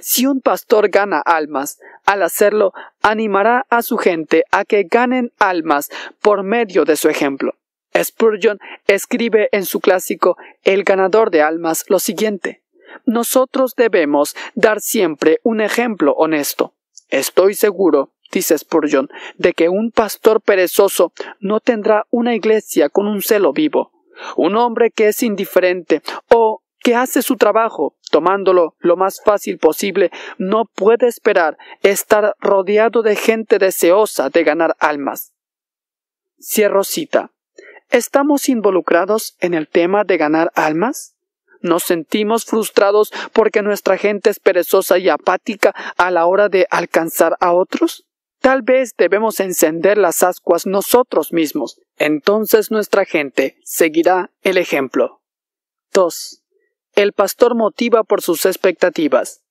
Si un pastor gana almas, al hacerlo animará a su gente a que ganen almas por medio de su ejemplo. Spurgeon escribe en su clásico El ganador de almas lo siguiente. Nosotros debemos dar siempre un ejemplo honesto. Estoy seguro, dice Spurgeon, de que un pastor perezoso no tendrá una iglesia con un celo vivo. Un hombre que es indiferente o que hace su trabajo, tomándolo lo más fácil posible, no puede esperar estar rodeado de gente deseosa de ganar almas. Cierro cita. ¿Estamos involucrados en el tema de ganar almas? Nos sentimos frustrados porque nuestra gente es perezosa y apática a la hora de alcanzar a otros? Tal vez debemos encender las ascuas nosotros mismos. Entonces nuestra gente seguirá el ejemplo. 2. El pastor motiva por sus expectativas.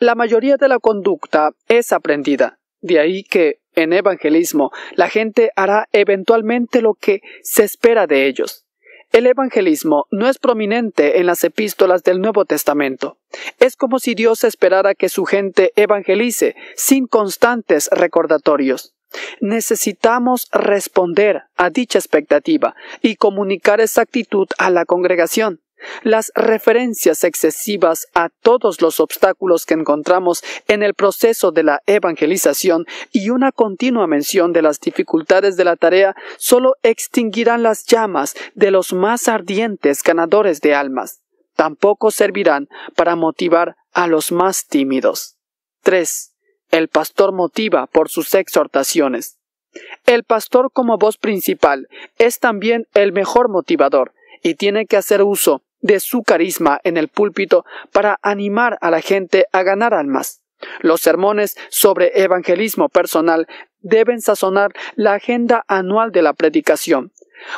La mayoría de la conducta es aprendida, de ahí que, en evangelismo, la gente hará eventualmente lo que se espera de ellos. El evangelismo no es prominente en las epístolas del Nuevo Testamento. Es como si Dios esperara que su gente evangelice sin constantes recordatorios. Necesitamos responder a dicha expectativa y comunicar esa actitud a la congregación. Las referencias excesivas a todos los obstáculos que encontramos en el proceso de la evangelización y una continua mención de las dificultades de la tarea solo extinguirán las llamas de los más ardientes ganadores de almas. Tampoco servirán para motivar a los más tímidos. 3. El pastor motiva por sus exhortaciones. El pastor como voz principal es también el mejor motivador y tiene que hacer uso de su carisma en el púlpito para animar a la gente a ganar almas. Los sermones sobre evangelismo personal deben sazonar la agenda anual de la predicación.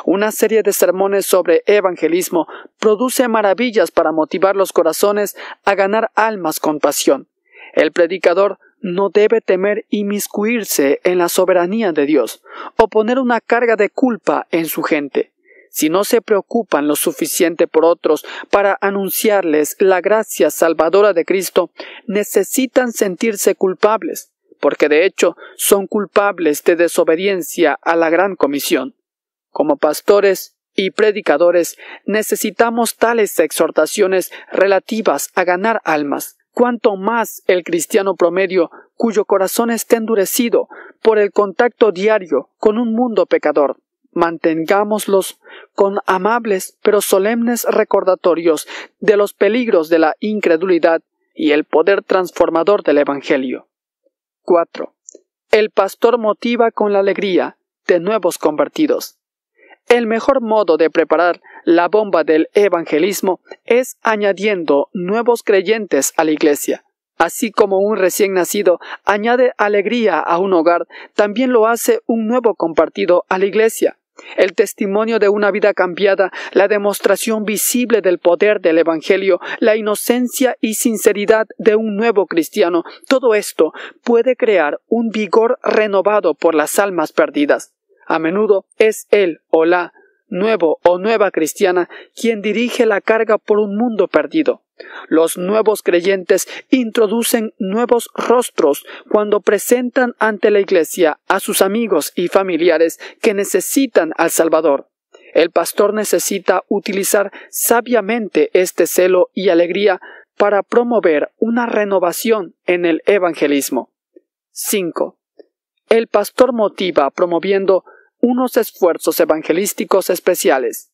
Una serie de sermones sobre evangelismo produce maravillas para motivar los corazones a ganar almas con pasión. El predicador no debe temer inmiscuirse en la soberanía de Dios o poner una carga de culpa en su gente si no se preocupan lo suficiente por otros para anunciarles la gracia salvadora de Cristo, necesitan sentirse culpables, porque de hecho son culpables de desobediencia a la gran comisión. Como pastores y predicadores, necesitamos tales exhortaciones relativas a ganar almas, cuanto más el cristiano promedio cuyo corazón está endurecido por el contacto diario con un mundo pecador mantengámoslos con amables pero solemnes recordatorios de los peligros de la incredulidad y el poder transformador del Evangelio. 4. El pastor motiva con la alegría de nuevos convertidos. El mejor modo de preparar la bomba del evangelismo es añadiendo nuevos creyentes a la iglesia. Así como un recién nacido añade alegría a un hogar, también lo hace un nuevo compartido a la iglesia el testimonio de una vida cambiada, la demostración visible del poder del Evangelio, la inocencia y sinceridad de un nuevo cristiano, todo esto puede crear un vigor renovado por las almas perdidas. A menudo es él o la nuevo o nueva cristiana quien dirige la carga por un mundo perdido. Los nuevos creyentes introducen nuevos rostros cuando presentan ante la Iglesia a sus amigos y familiares que necesitan al Salvador. El pastor necesita utilizar sabiamente este celo y alegría para promover una renovación en el evangelismo. 5. El pastor motiva promoviendo unos esfuerzos evangelísticos especiales.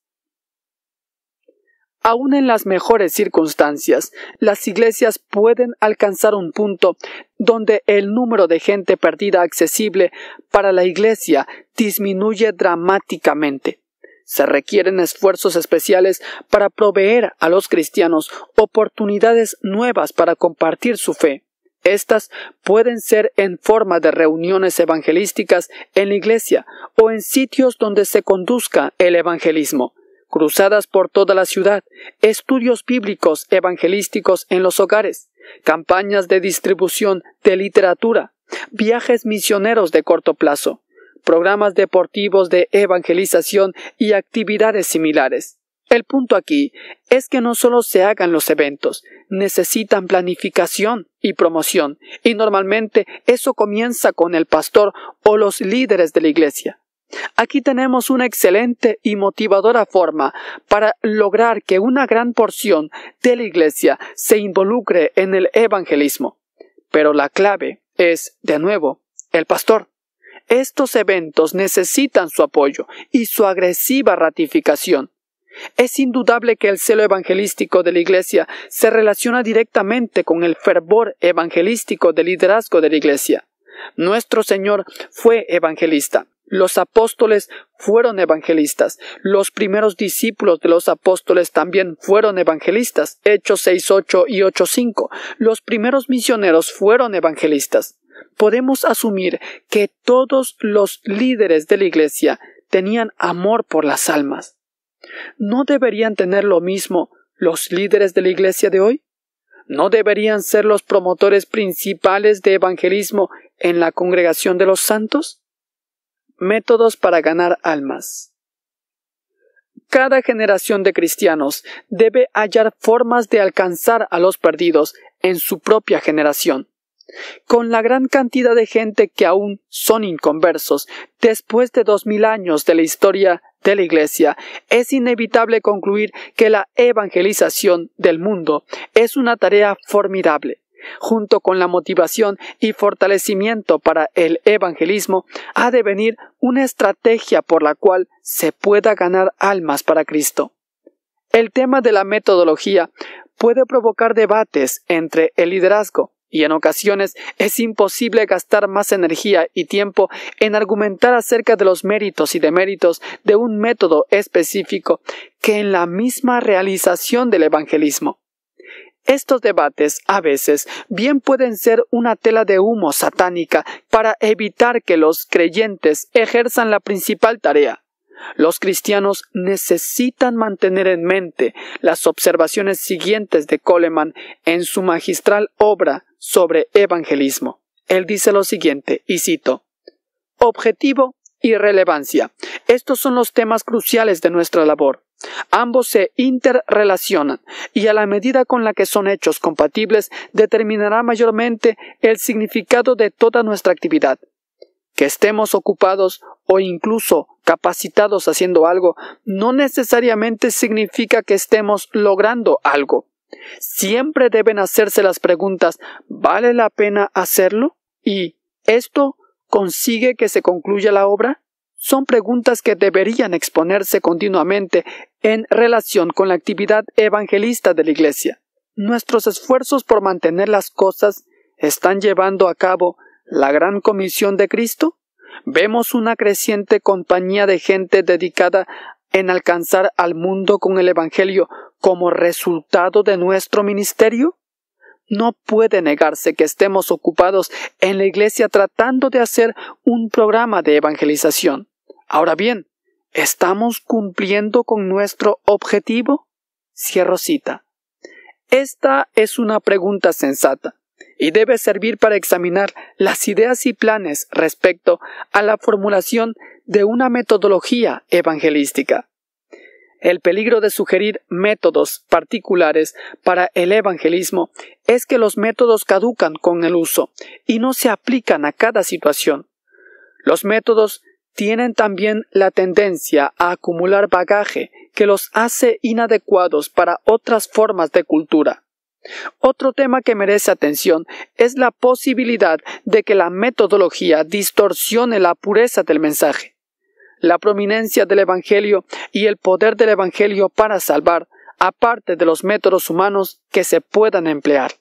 Aún en las mejores circunstancias, las iglesias pueden alcanzar un punto donde el número de gente perdida accesible para la iglesia disminuye dramáticamente. Se requieren esfuerzos especiales para proveer a los cristianos oportunidades nuevas para compartir su fe. Estas pueden ser en forma de reuniones evangelísticas en la iglesia o en sitios donde se conduzca el evangelismo cruzadas por toda la ciudad, estudios bíblicos evangelísticos en los hogares, campañas de distribución de literatura, viajes misioneros de corto plazo, programas deportivos de evangelización y actividades similares. El punto aquí es que no solo se hagan los eventos, necesitan planificación y promoción, y normalmente eso comienza con el pastor o los líderes de la iglesia. Aquí tenemos una excelente y motivadora forma para lograr que una gran porción de la Iglesia se involucre en el evangelismo. Pero la clave es, de nuevo, el pastor. Estos eventos necesitan su apoyo y su agresiva ratificación. Es indudable que el celo evangelístico de la Iglesia se relaciona directamente con el fervor evangelístico del liderazgo de la Iglesia. Nuestro Señor fue evangelista, los apóstoles fueron evangelistas. Los primeros discípulos de los apóstoles también fueron evangelistas. Hechos 6.8 y 8.5. Los primeros misioneros fueron evangelistas. Podemos asumir que todos los líderes de la Iglesia tenían amor por las almas. ¿No deberían tener lo mismo los líderes de la Iglesia de hoy? ¿No deberían ser los promotores principales de evangelismo en la congregación de los santos? Métodos para ganar almas. Cada generación de cristianos debe hallar formas de alcanzar a los perdidos en su propia generación. Con la gran cantidad de gente que aún son inconversos, después de dos mil años de la historia de la Iglesia, es inevitable concluir que la evangelización del mundo es una tarea formidable junto con la motivación y fortalecimiento para el evangelismo, ha de venir una estrategia por la cual se pueda ganar almas para Cristo. El tema de la metodología puede provocar debates entre el liderazgo, y en ocasiones es imposible gastar más energía y tiempo en argumentar acerca de los méritos y deméritos de un método específico que en la misma realización del evangelismo. Estos debates, a veces, bien pueden ser una tela de humo satánica para evitar que los creyentes ejerzan la principal tarea. Los cristianos necesitan mantener en mente las observaciones siguientes de Coleman en su magistral obra sobre evangelismo. Él dice lo siguiente, y cito, Objetivo y relevancia. Estos son los temas cruciales de nuestra labor. Ambos se interrelacionan y a la medida con la que son hechos compatibles determinará mayormente el significado de toda nuestra actividad. Que estemos ocupados o incluso capacitados haciendo algo no necesariamente significa que estemos logrando algo. Siempre deben hacerse las preguntas ¿vale la pena hacerlo? y ¿esto consigue que se concluya la obra? son preguntas que deberían exponerse continuamente en relación con la actividad evangelista de la Iglesia. Nuestros esfuerzos por mantener las cosas están llevando a cabo la gran comisión de Cristo? Vemos una creciente compañía de gente dedicada en alcanzar al mundo con el Evangelio como resultado de nuestro ministerio? No puede negarse que estemos ocupados en la Iglesia tratando de hacer un programa de evangelización. Ahora bien, ¿estamos cumpliendo con nuestro objetivo? Cierro cita. Esta es una pregunta sensata y debe servir para examinar las ideas y planes respecto a la formulación de una metodología evangelística. El peligro de sugerir métodos particulares para el evangelismo es que los métodos caducan con el uso y no se aplican a cada situación. Los métodos tienen también la tendencia a acumular bagaje que los hace inadecuados para otras formas de cultura. Otro tema que merece atención es la posibilidad de que la metodología distorsione la pureza del mensaje. La prominencia del Evangelio y el poder del Evangelio para salvar, aparte de los métodos humanos que se puedan emplear.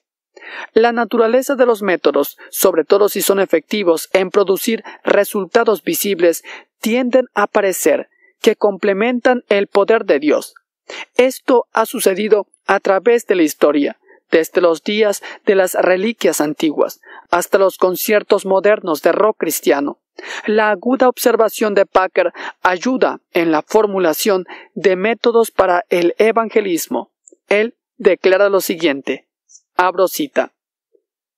La naturaleza de los métodos, sobre todo si son efectivos en producir resultados visibles, tienden a parecer que complementan el poder de Dios. Esto ha sucedido a través de la historia, desde los días de las reliquias antiguas hasta los conciertos modernos de rock cristiano. La aguda observación de Packer ayuda en la formulación de métodos para el evangelismo. Él declara lo siguiente Abro cita.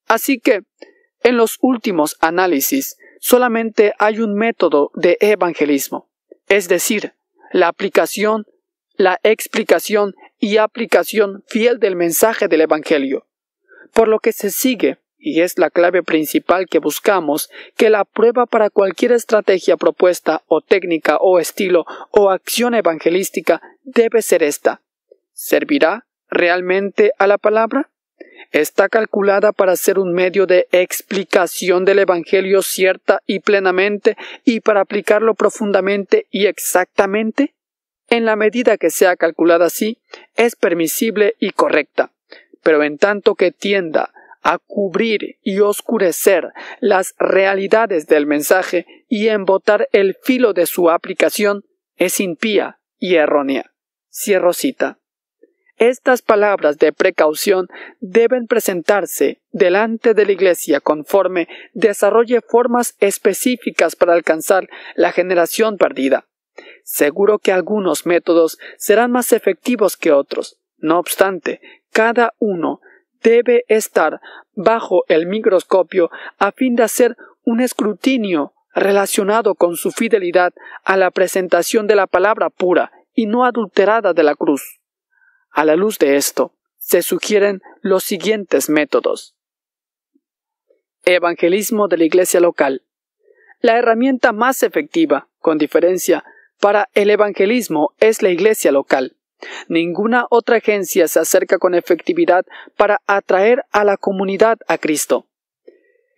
Así que, en los últimos análisis, solamente hay un método de evangelismo, es decir, la aplicación, la explicación y aplicación fiel del mensaje del Evangelio. Por lo que se sigue, y es la clave principal que buscamos, que la prueba para cualquier estrategia propuesta o técnica o estilo o acción evangelística debe ser esta. ¿Servirá realmente a la palabra? está calculada para ser un medio de explicación del Evangelio cierta y plenamente y para aplicarlo profundamente y exactamente? En la medida que sea calculada así, es permisible y correcta, pero en tanto que tienda a cubrir y oscurecer las realidades del mensaje y embotar el filo de su aplicación, es impía y errónea. Cierro estas palabras de precaución deben presentarse delante de la Iglesia conforme desarrolle formas específicas para alcanzar la generación perdida. Seguro que algunos métodos serán más efectivos que otros. No obstante, cada uno debe estar bajo el microscopio a fin de hacer un escrutinio relacionado con su fidelidad a la presentación de la palabra pura y no adulterada de la cruz. A la luz de esto, se sugieren los siguientes métodos. Evangelismo de la Iglesia local. La herramienta más efectiva, con diferencia, para el evangelismo es la Iglesia local. Ninguna otra agencia se acerca con efectividad para atraer a la comunidad a Cristo.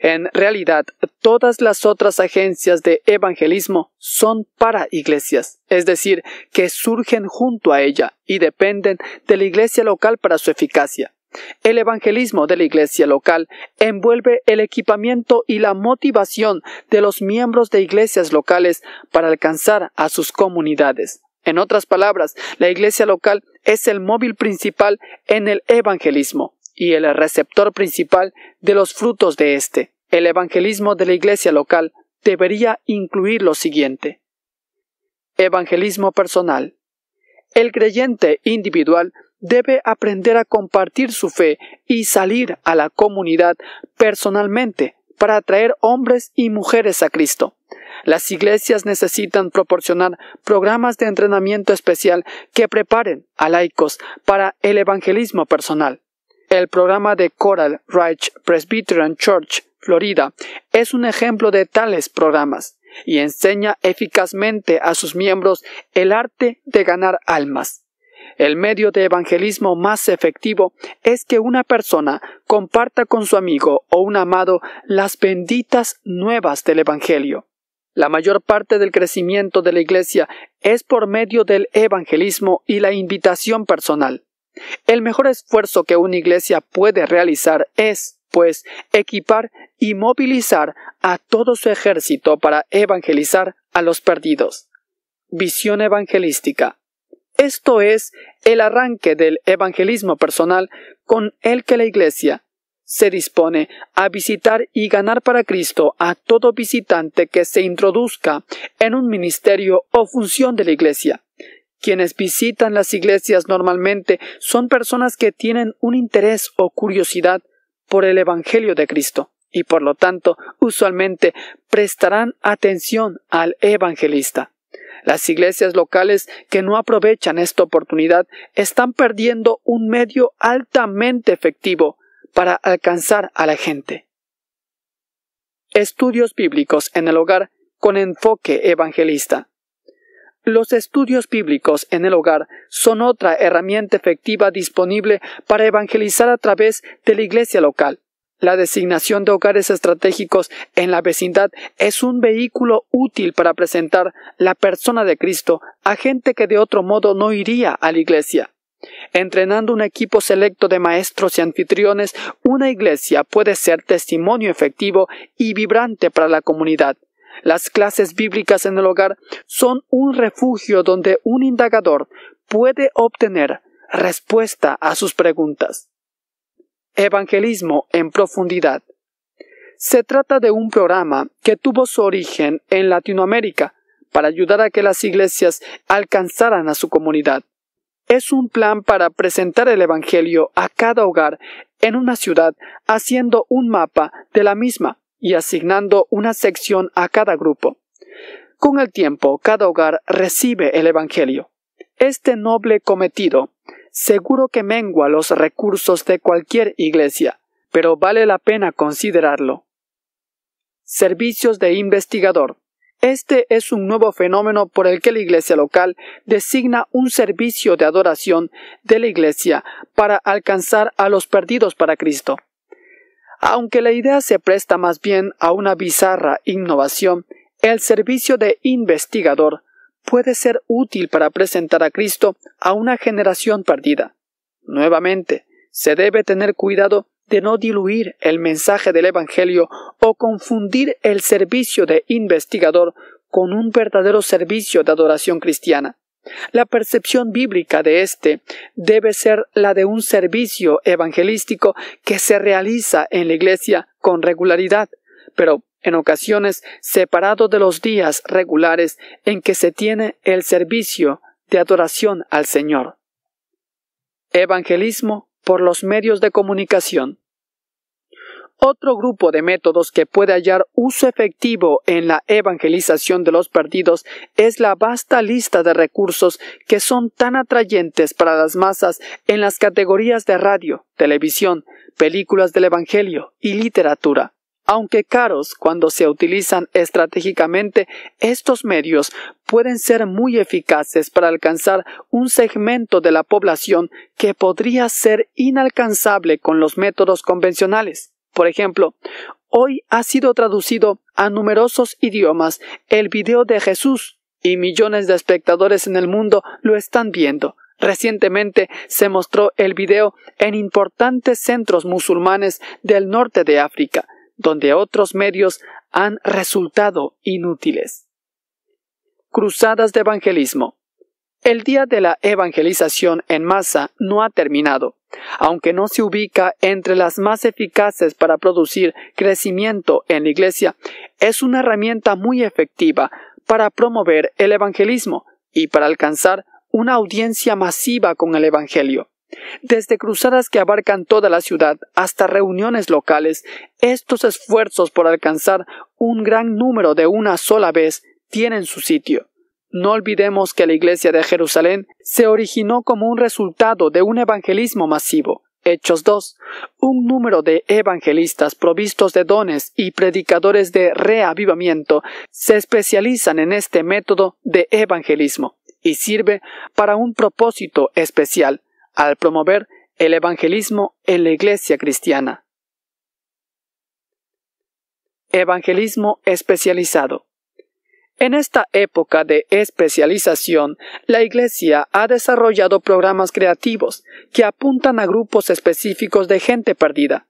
En realidad, todas las otras agencias de evangelismo son para iglesias, es decir, que surgen junto a ella y dependen de la iglesia local para su eficacia. El evangelismo de la iglesia local envuelve el equipamiento y la motivación de los miembros de iglesias locales para alcanzar a sus comunidades. En otras palabras, la iglesia local es el móvil principal en el evangelismo y el receptor principal de los frutos de éste. El evangelismo de la iglesia local debería incluir lo siguiente. Evangelismo personal. El creyente individual debe aprender a compartir su fe y salir a la comunidad personalmente para atraer hombres y mujeres a Cristo. Las iglesias necesitan proporcionar programas de entrenamiento especial que preparen a laicos para el evangelismo personal. El programa de Coral Reich Presbyterian Church Florida es un ejemplo de tales programas y enseña eficazmente a sus miembros el arte de ganar almas. El medio de evangelismo más efectivo es que una persona comparta con su amigo o un amado las benditas nuevas del Evangelio. La mayor parte del crecimiento de la Iglesia es por medio del evangelismo y la invitación personal. El mejor esfuerzo que una Iglesia puede realizar es, pues, equipar y movilizar a todo su ejército para evangelizar a los perdidos. Visión evangelística. Esto es el arranque del evangelismo personal con el que la Iglesia se dispone a visitar y ganar para Cristo a todo visitante que se introduzca en un ministerio o función de la Iglesia. Quienes visitan las iglesias normalmente son personas que tienen un interés o curiosidad por el Evangelio de Cristo y por lo tanto usualmente prestarán atención al evangelista. Las iglesias locales que no aprovechan esta oportunidad están perdiendo un medio altamente efectivo para alcanzar a la gente. Estudios bíblicos en el hogar con enfoque evangelista. Los estudios bíblicos en el hogar son otra herramienta efectiva disponible para evangelizar a través de la iglesia local. La designación de hogares estratégicos en la vecindad es un vehículo útil para presentar la persona de Cristo a gente que de otro modo no iría a la iglesia. Entrenando un equipo selecto de maestros y anfitriones, una iglesia puede ser testimonio efectivo y vibrante para la comunidad, las clases bíblicas en el hogar son un refugio donde un indagador puede obtener respuesta a sus preguntas. Evangelismo en profundidad. Se trata de un programa que tuvo su origen en Latinoamérica para ayudar a que las iglesias alcanzaran a su comunidad. Es un plan para presentar el Evangelio a cada hogar en una ciudad haciendo un mapa de la misma y asignando una sección a cada grupo. Con el tiempo, cada hogar recibe el Evangelio. Este noble cometido seguro que mengua los recursos de cualquier iglesia, pero vale la pena considerarlo. Servicios de investigador. Este es un nuevo fenómeno por el que la iglesia local designa un servicio de adoración de la iglesia para alcanzar a los perdidos para Cristo. Aunque la idea se presta más bien a una bizarra innovación, el servicio de investigador puede ser útil para presentar a Cristo a una generación perdida. Nuevamente, se debe tener cuidado de no diluir el mensaje del Evangelio o confundir el servicio de investigador con un verdadero servicio de adoración cristiana. La percepción bíblica de éste debe ser la de un servicio evangelístico que se realiza en la Iglesia con regularidad, pero en ocasiones separado de los días regulares en que se tiene el servicio de adoración al Señor. Evangelismo por los medios de comunicación. Otro grupo de métodos que puede hallar uso efectivo en la evangelización de los perdidos es la vasta lista de recursos que son tan atrayentes para las masas en las categorías de radio, televisión, películas del Evangelio y literatura. Aunque caros cuando se utilizan estratégicamente, estos medios pueden ser muy eficaces para alcanzar un segmento de la población que podría ser inalcanzable con los métodos convencionales. Por ejemplo, hoy ha sido traducido a numerosos idiomas el video de Jesús y millones de espectadores en el mundo lo están viendo. Recientemente se mostró el video en importantes centros musulmanes del norte de África, donde otros medios han resultado inútiles. Cruzadas de Evangelismo el día de la evangelización en masa no ha terminado. Aunque no se ubica entre las más eficaces para producir crecimiento en la Iglesia, es una herramienta muy efectiva para promover el evangelismo y para alcanzar una audiencia masiva con el Evangelio. Desde cruzadas que abarcan toda la ciudad hasta reuniones locales, estos esfuerzos por alcanzar un gran número de una sola vez tienen su sitio. No olvidemos que la Iglesia de Jerusalén se originó como un resultado de un evangelismo masivo. Hechos 2. Un número de evangelistas provistos de dones y predicadores de reavivamiento se especializan en este método de evangelismo y sirve para un propósito especial, al promover el evangelismo en la Iglesia cristiana. Evangelismo especializado. En esta época de especialización, la Iglesia ha desarrollado programas creativos que apuntan a grupos específicos de gente perdida.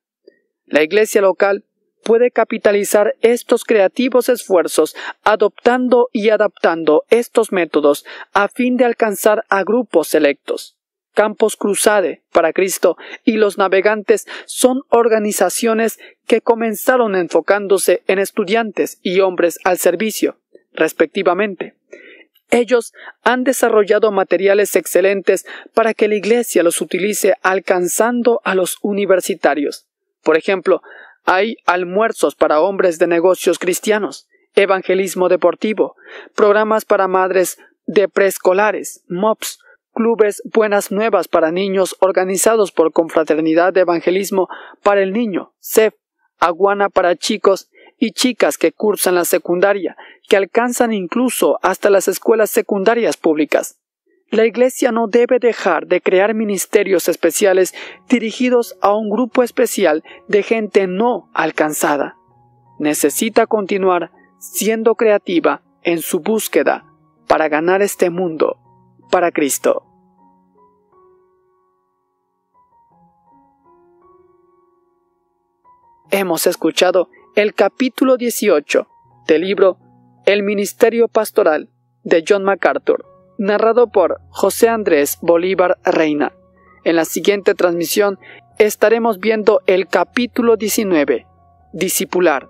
La Iglesia local puede capitalizar estos creativos esfuerzos adoptando y adaptando estos métodos a fin de alcanzar a grupos selectos. Campos Cruzade para Cristo y los navegantes son organizaciones que comenzaron enfocándose en estudiantes y hombres al servicio respectivamente. Ellos han desarrollado materiales excelentes para que la Iglesia los utilice alcanzando a los universitarios. Por ejemplo, hay almuerzos para hombres de negocios cristianos, evangelismo deportivo, programas para madres de preescolares, MOPS, clubes Buenas Nuevas para niños organizados por Confraternidad de Evangelismo para el Niño, CEF, Aguana para chicos y chicas que cursan la secundaria, que alcanzan incluso hasta las escuelas secundarias públicas. La Iglesia no debe dejar de crear ministerios especiales dirigidos a un grupo especial de gente no alcanzada. Necesita continuar siendo creativa en su búsqueda para ganar este mundo para Cristo. Hemos escuchado el capítulo 18 del libro El Ministerio Pastoral de John MacArthur, narrado por José Andrés Bolívar Reina. En la siguiente transmisión estaremos viendo el capítulo 19, Discipular,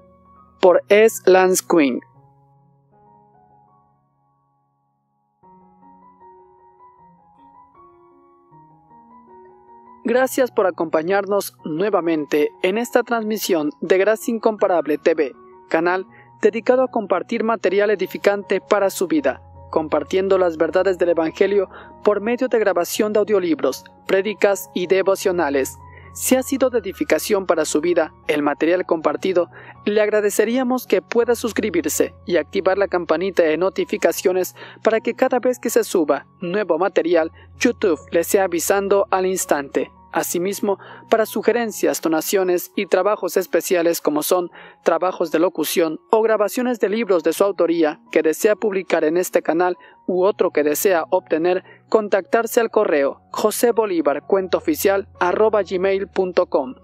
por S. Lance Quinn. Gracias por acompañarnos nuevamente en esta transmisión de Gracia Incomparable TV, canal dedicado a compartir material edificante para su vida, compartiendo las verdades del Evangelio por medio de grabación de audiolibros, prédicas y devocionales si ha sido de edificación para su vida el material compartido, le agradeceríamos que pueda suscribirse y activar la campanita de notificaciones para que cada vez que se suba nuevo material, YouTube le sea avisando al instante. Asimismo, para sugerencias, donaciones y trabajos especiales como son trabajos de locución o grabaciones de libros de su autoría que desea publicar en este canal u otro que desea obtener, contactarse al correo gmail.com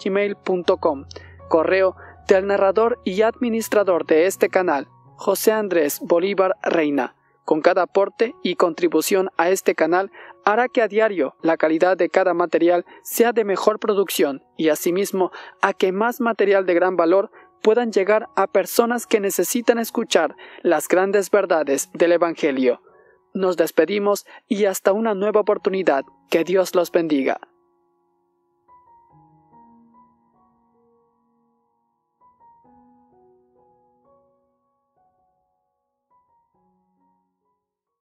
gmail.com correo del narrador y administrador de este canal, José Andrés Bolívar Reina. Con cada aporte y contribución a este canal hará que a diario la calidad de cada material sea de mejor producción y asimismo a que más material de gran valor puedan llegar a personas que necesitan escuchar las grandes verdades del Evangelio. Nos despedimos y hasta una nueva oportunidad. Que Dios los bendiga.